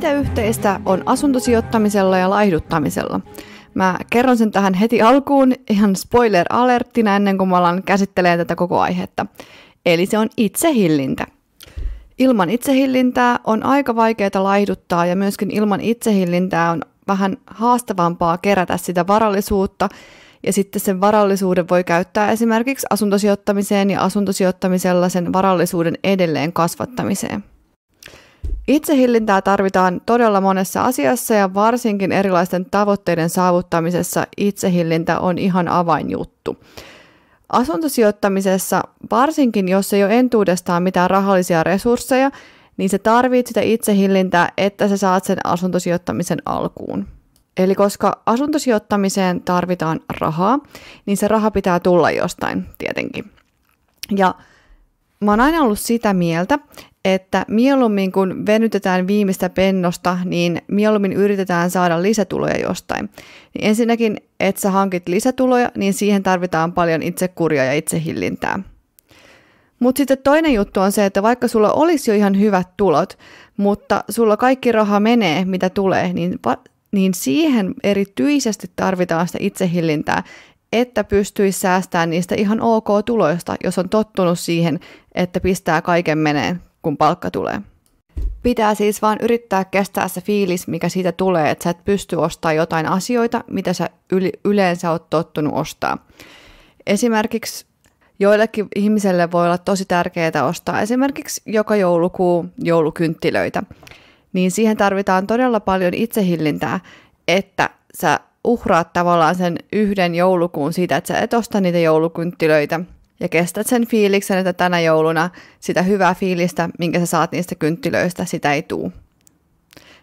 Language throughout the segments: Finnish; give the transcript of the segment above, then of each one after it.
mitä yhteistä on asuntosijoittamisella ja laihduttamisella? Mä kerron sen tähän heti alkuun ihan spoiler-alerttina ennen kuin mä alan käsittelemään tätä koko aihetta. Eli se on itsehillintä. Ilman itsehillintää on aika vaikeaa laihduttaa ja myöskin ilman itsehillintää on vähän haastavampaa kerätä sitä varallisuutta ja sitten sen varallisuuden voi käyttää esimerkiksi asuntosijoittamiseen ja asuntosijoittamisella sen varallisuuden edelleen kasvattamiseen. Itsehillintää tarvitaan todella monessa asiassa ja varsinkin erilaisten tavoitteiden saavuttamisessa itsehillintä on ihan avainjuttu. Asuntosijoittamisessa, varsinkin jos ei ole entuudestaan mitään rahallisia resursseja, niin se tarvitset sitä itsehillintää, että sä saat sen asuntosijoittamisen alkuun. Eli koska asuntosijoittamiseen tarvitaan rahaa, niin se raha pitää tulla jostain tietenkin. Ja mä oon aina ollut sitä mieltä, että mieluummin kun venytetään viimeistä pennosta, niin mieluummin yritetään saada lisätuloja jostain. Niin ensinnäkin, että sä hankit lisätuloja, niin siihen tarvitaan paljon itsekuria ja itsehillintää. Mutta sitten toinen juttu on se, että vaikka sulla olisi jo ihan hyvät tulot, mutta sulla kaikki raha menee, mitä tulee, niin, va- niin siihen erityisesti tarvitaan sitä itsehillintää, että pystyisi säästämään niistä ihan ok tuloista, jos on tottunut siihen, että pistää kaiken meneen kun palkka tulee. Pitää siis vaan yrittää kestää se fiilis, mikä siitä tulee, että sä et pysty ostamaan jotain asioita, mitä sä yleensä oot tottunut ostaa. Esimerkiksi joillekin ihmiselle voi olla tosi tärkeää ostaa esimerkiksi joka joulukuu joulukynttilöitä. Niin siihen tarvitaan todella paljon itsehillintää, että sä uhraat tavallaan sen yhden joulukuun siitä, että sä et osta niitä joulukynttilöitä – ja kestät sen fiiliksen, että tänä jouluna sitä hyvää fiilistä, minkä sä saat niistä kynttilöistä, sitä ei tuu.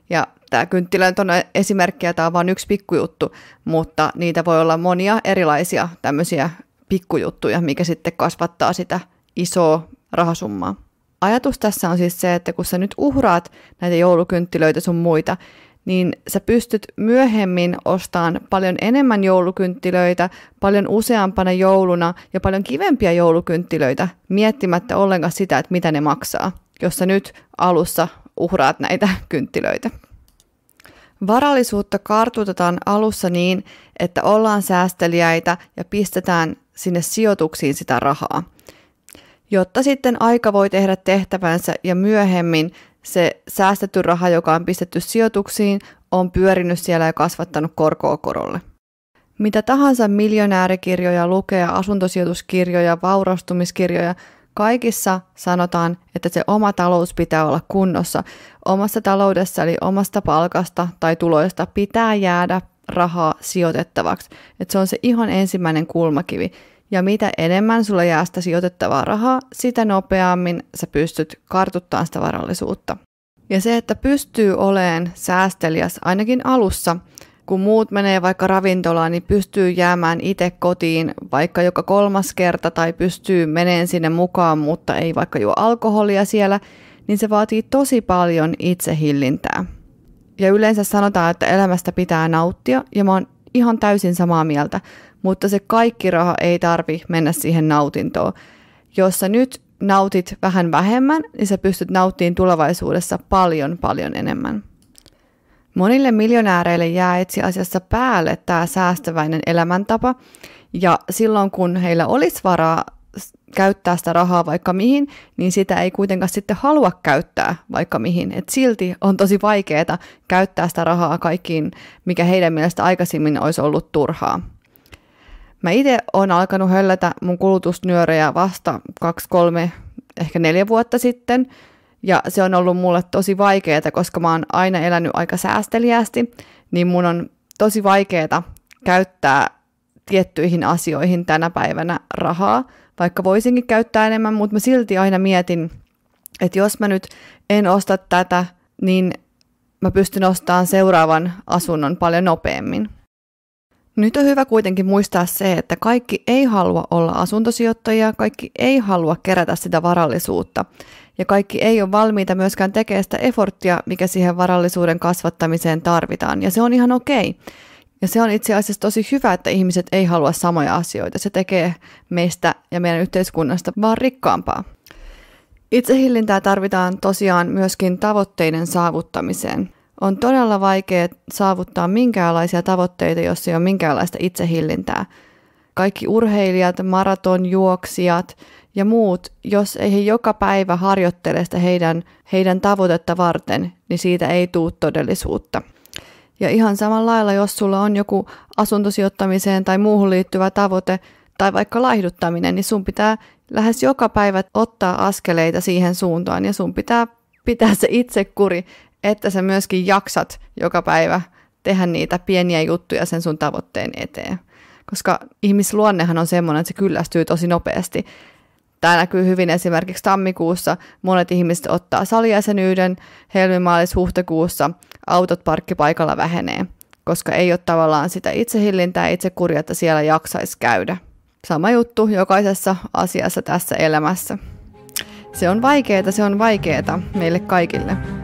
Ja tämä kynttilä on esimerkki ja tämä on vain yksi pikkujuttu, mutta niitä voi olla monia erilaisia tämmöisiä pikkujuttuja, mikä sitten kasvattaa sitä isoa rahasummaa. Ajatus tässä on siis se, että kun sä nyt uhraat näitä joulukynttilöitä sun muita, niin sä pystyt myöhemmin ostamaan paljon enemmän joulukynttilöitä, paljon useampana jouluna ja paljon kivempiä joulukynttilöitä miettimättä ollenkaan sitä, että mitä ne maksaa, jos sä nyt alussa uhraat näitä kynttilöitä. Varallisuutta kartutetaan alussa niin, että ollaan säästeliäitä ja pistetään sinne sijoituksiin sitä rahaa, jotta sitten aika voi tehdä tehtävänsä ja myöhemmin se säästetty raha, joka on pistetty sijoituksiin, on pyörinyt siellä ja kasvattanut korkoa korolle. Mitä tahansa miljonäärikirjoja lukee, asuntosijoituskirjoja, vaurastumiskirjoja, kaikissa sanotaan, että se oma talous pitää olla kunnossa. Omassa taloudessa eli omasta palkasta tai tuloista pitää jäädä rahaa sijoitettavaksi. Et se on se ihan ensimmäinen kulmakivi. Ja mitä enemmän sulle jää sitä sijoitettavaa rahaa, sitä nopeammin sä pystyt kartuttamaan sitä varallisuutta. Ja se, että pystyy oleen säästeliäs ainakin alussa, kun muut menee vaikka ravintolaan, niin pystyy jäämään itse kotiin vaikka joka kolmas kerta tai pystyy meneen sinne mukaan, mutta ei vaikka juo alkoholia siellä, niin se vaatii tosi paljon itsehillintää. Ja yleensä sanotaan, että elämästä pitää nauttia, ja mä oon ihan täysin samaa mieltä, mutta se kaikki raha ei tarvi mennä siihen nautintoon. Jos sä nyt nautit vähän vähemmän, niin sä pystyt nauttiin tulevaisuudessa paljon paljon enemmän. Monille miljonääreille jää itse asiassa päälle tämä säästäväinen elämäntapa, ja silloin kun heillä olisi varaa käyttää sitä rahaa vaikka mihin, niin sitä ei kuitenkaan sitten halua käyttää vaikka mihin. Et silti on tosi vaikeaa käyttää sitä rahaa kaikkiin, mikä heidän mielestä aikaisemmin olisi ollut turhaa. Mä itse olen alkanut höllätä mun kulutusnyörejä vasta 2, 3, ehkä neljä vuotta sitten, ja se on ollut mulle tosi vaikeaa, koska mä oon aina elänyt aika säästeliästi, niin mun on tosi vaikeaa käyttää tiettyihin asioihin tänä päivänä rahaa, vaikka voisinkin käyttää enemmän, mutta mä silti aina mietin, että jos mä nyt en osta tätä, niin mä pystyn ostamaan seuraavan asunnon paljon nopeammin. Nyt on hyvä kuitenkin muistaa se, että kaikki ei halua olla asuntosijoittajia, kaikki ei halua kerätä sitä varallisuutta ja kaikki ei ole valmiita myöskään tekemään sitä eforttia, mikä siihen varallisuuden kasvattamiseen tarvitaan ja se on ihan okei. Okay. Ja se on itse asiassa tosi hyvä, että ihmiset ei halua samoja asioita. Se tekee meistä ja meidän yhteiskunnasta vaan rikkaampaa. Itsehillintää tarvitaan tosiaan myöskin tavoitteiden saavuttamiseen. On todella vaikea saavuttaa minkäänlaisia tavoitteita, jos ei ole minkäänlaista itsehillintää. Kaikki urheilijat, maratonjuoksijat ja muut, jos ei he joka päivä harjoittele sitä heidän, heidän tavoitetta varten, niin siitä ei tule todellisuutta. Ja ihan samalla lailla, jos sulla on joku asuntosijoittamiseen tai muuhun liittyvä tavoite tai vaikka laihduttaminen, niin sun pitää lähes joka päivä ottaa askeleita siihen suuntaan ja sun pitää pitää se itsekuri, että sä myöskin jaksat joka päivä tehdä niitä pieniä juttuja sen sun tavoitteen eteen. Koska ihmisluonnehan on semmoinen, että se kyllästyy tosi nopeasti. Tämä näkyy hyvin esimerkiksi tammikuussa. Monet ihmiset ottaa salijäsenyyden, helmimaalis huhtikuussa autot parkkipaikalla vähenee, koska ei ole tavallaan sitä itsehillintää ja itsekuria, että siellä jaksaisi käydä. Sama juttu jokaisessa asiassa tässä elämässä. Se on vaikeeta, se on vaikeeta meille kaikille.